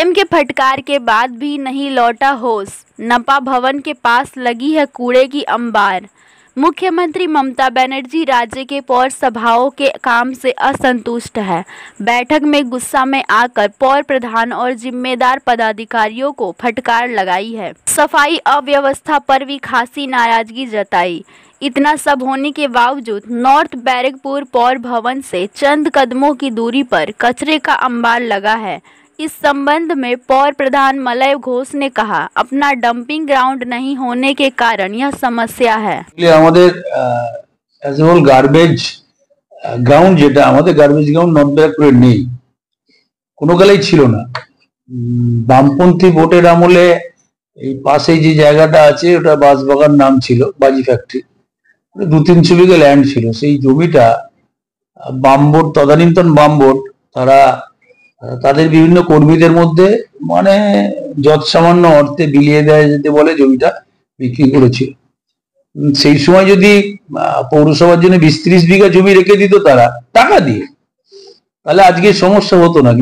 CM के फटकार के बाद भी नहीं लौटा होश नपा भवन के पास लगी है कूड़े की अंबार मुख्यमंत्री ममता बनर्जी राज्य के पौर सभाओं के काम से असंतुष्ट है बैठक में गुस्सा में आकर पौर प्रधान और जिम्मेदार पदाधिकारियों को फटकार लगाई है सफाई अव्यवस्था पर भी खासी नाराजगी जताई इतना सब होने के बावजूद नॉर्थ बैरकपुर पौर भवन से चंद कदमों की दूरी पर कचरे का अंबार लगा है इस संबंध में पर प्रधान मलय घोष ने कहा अपना डंपिंग ग्राउंड नहीं होने के कारण यह समस्या है हमारे एजोल गारबेज ग्राउंड যেটা আমাদের গার্বেজগাঁও নব্বইরা কুর নেই কোন গলাই ছিল না বামপন্থী ভোটার আমলে এই পাসে জি জায়গাটা আছে ওটা বাজবগান নাম ছিল বাজি ফ্যাক্টরি দুই তিন চবিকে ল্যান্ড ছিল সেই জমিটা বামবড় তদানিন্তন বামবড় তারা তাদের বিভিন্ন কর্মীদের মধ্যে মানে যৎসামান্য অর্থে বিলিয়ে দেয় যেতে বলে জমিটা বিক্রি করেছিল সেই সময় যদি পৌরসভার জন্য বিশ ত্রিশ বিঘা জমি রেখে দিত তারা টাকা দিয়ে তাহলে আজকে সমস্যা হতো না